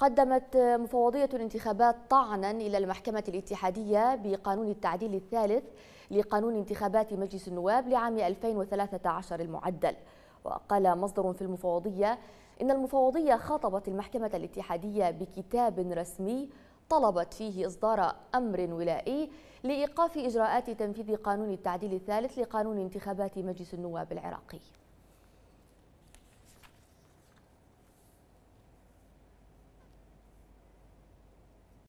قدمت مفوضية الانتخابات طعنا إلى المحكمة الاتحادية بقانون التعديل الثالث لقانون انتخابات مجلس النواب لعام 2013 المعدل وقال مصدر في المفوضية إن المفوضية خاطبت المحكمة الاتحادية بكتاب رسمي طلبت فيه إصدار أمر ولائي لإيقاف إجراءات تنفيذ قانون التعديل الثالث لقانون انتخابات مجلس النواب العراقي